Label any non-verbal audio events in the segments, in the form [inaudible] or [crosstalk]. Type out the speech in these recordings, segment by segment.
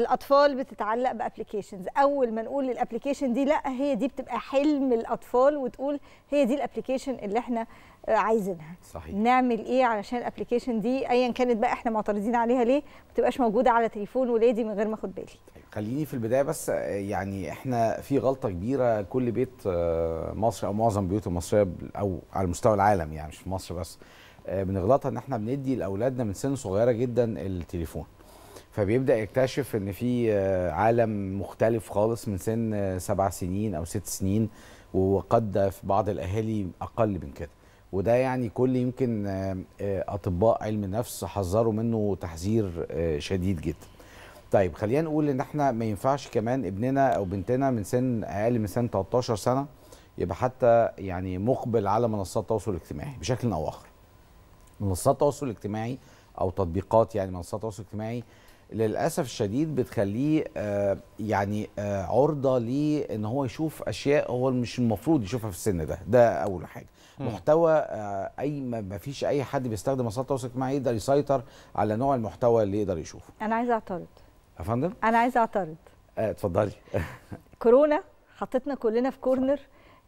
الاطفال بتتعلق بابلكيشنز اول ما نقول الابلكيشن دي لا هي دي بتبقى حلم الاطفال وتقول هي دي الابلكيشن اللي احنا آه، عايزينها صحيح. نعمل ايه علشان الابلكيشن دي ايا كانت بقى احنا معترضين عليها ليه ما تبقاش موجوده على تليفون ولادي من غير ما اخد بالي طيب، خليني في البدايه بس آه، يعني احنا في غلطه كبيره كل بيت آه، مصري او معظم بيوت المصريه او على مستوى العالم يعني مش في مصر بس بنغلطها ان احنا بندي لاولادنا من سن صغيره جدا التليفون فبيبدا يكتشف ان في آه، عالم مختلف خالص من سن آه، سبع سنين او ست سنين وقد في بعض الاهالي اقل من كده وده يعني كل يمكن آه، اطباء علم النفس حذروا منه تحذير شديد جدا طيب خلينا نقول ان احنا ما ينفعش كمان ابننا او بنتنا من سن اقل من سن 13 سنه يبقى حتى يعني مقبل على منصات التواصل الاجتماعي بشكل او اخر منصات التواصل الاجتماعي او تطبيقات يعني منصات التواصل الاجتماعي للاسف الشديد بتخليه آه، يعني آه، عرضه لان هو يشوف اشياء هو مش المفروض يشوفها في السن ده ده اول حاجه م. محتوى آه، اي ما فيش اي حد بيستخدم وسائل التواصل الاجتماعي يقدر يسيطر على نوع المحتوى اللي يقدر يشوفه انا عايزه اعترض يا فندم انا عايزه اعترض اتفضلي [laughs] كورونا حطتنا كلنا في كورنر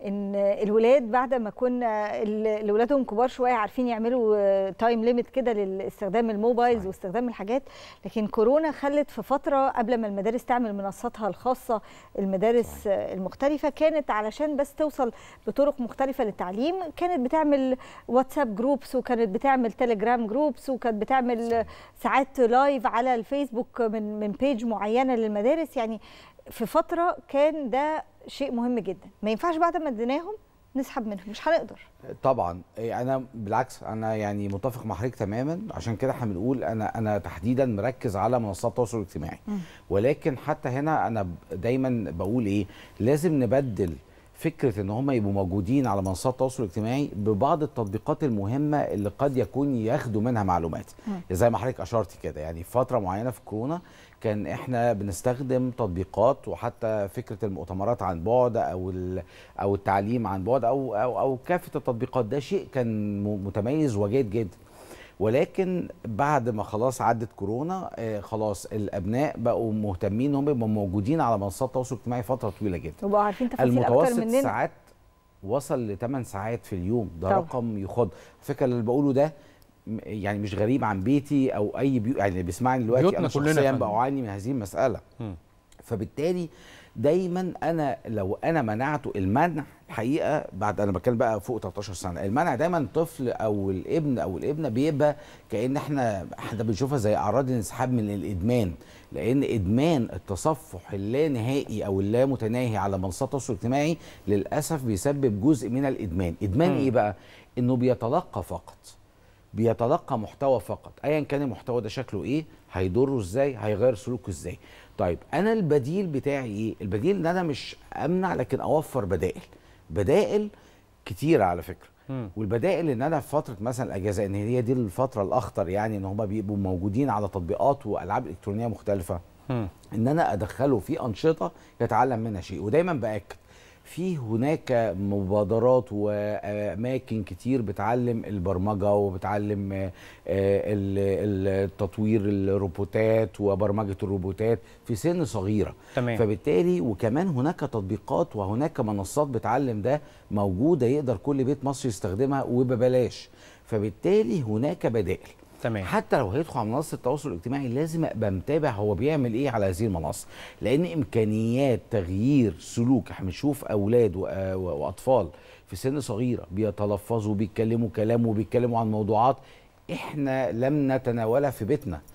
ان الولاد بعد ما كنا اللي ولادهم كبار شويه عارفين يعملوا تايم ليميت كده لاستخدام الموبايلز واستخدام الحاجات لكن كورونا خلت في فتره قبل ما المدارس تعمل منصاتها الخاصه المدارس صحيح. المختلفه كانت علشان بس توصل بطرق مختلفه للتعليم كانت بتعمل واتساب جروبس وكانت بتعمل تليجرام جروبس وكانت بتعمل صحيح. ساعات لايف على الفيسبوك من من بيج معينه للمدارس يعني في فتره كان ده شيء مهم جدا ما ينفعش بعد ما ما اديناهم نسحب منهم مش هنقدر طبعا إيه، انا بالعكس انا يعني متفق مع حضرتك تماما عشان كده احنا بنقول انا انا تحديدا مركز على منصات التواصل الاجتماعي ولكن حتى هنا انا دايما بقول ايه لازم نبدل فكره ان هم يبقوا موجودين على منصات التواصل الاجتماعي ببعض التطبيقات المهمه اللي قد يكون ياخدوا منها معلومات يعني زي ما حضرتك اشرت كده يعني في فتره معينه في كورونا كان احنا بنستخدم تطبيقات وحتى فكره المؤتمرات عن بعد او او التعليم عن بعد او او, أو كافه التطبيقات ده شيء كان متميز وجيد جدا ولكن بعد ما خلاص عدت كورونا آه، خلاص الابناء بقوا مهتمين هم بيبقوا موجودين على منصات التواصل الاجتماعي فتره طويله جدا وبقوا عارفين تفاصيل اكتر مننا ساعات وصل ل 8 ساعات في اليوم ده طبعا. رقم يخض فكره اللي بقوله ده يعني مش غريب عن بيتي او اي بيو... يعني اللي بيسمعني دلوقتي انا شخصيا بقى اعاني من هذه المساله م. فبالتالي دايما انا لو انا منعته المنع الحقيقه بعد انا بتكلم بقى فوق 13 سنه المنع دايما الطفل او الابن او الابنه بيبقى كان احنا احنا بنشوفها زي اعراض الانسحاب من الادمان لان ادمان التصفح اللانهائي او اللا متناهي على منصات التواصل الاجتماعي للاسف بيسبب جزء من الادمان ادمان م. ايه بقى انه بيتلقى فقط بيتلقى محتوى فقط ايا كان المحتوى ده شكله ايه هيضره ازاي هيغير سلوكه ازاي طيب انا البديل بتاعي ايه البديل ان انا مش امنع لكن اوفر بدائل بدائل كتيره على فكره والبدائل ان انا في فتره مثلا الاجازه ان هي دي الفتره الاخطر يعني ان هم بيبقوا موجودين على تطبيقات والعاب الكترونيه مختلفه ان انا ادخله في انشطه يتعلم منها شيء ودايما باكد في هناك مبادرات واماكن كتير بتعلم البرمجه وبتعلم آه، التطوير الروبوتات وبرمجه الروبوتات في سن صغيره تمام. فبالتالي وكمان هناك تطبيقات وهناك منصات بتعلم ده موجوده يقدر كل بيت مصري يستخدمها وببلاش فبالتالي هناك بدائل تمام حتى لو هيدخل على منصه التواصل الاجتماعي لازم ابقى متابع هو بيعمل ايه على هذه المنصه لان امكانيات تغيير سلوك احنا بنشوف اولاد واطفال في سن صغيره بيتلفظوا بيتكلموا كلام وبيتكلموا عن موضوعات احنا لم نتناولها في بيتنا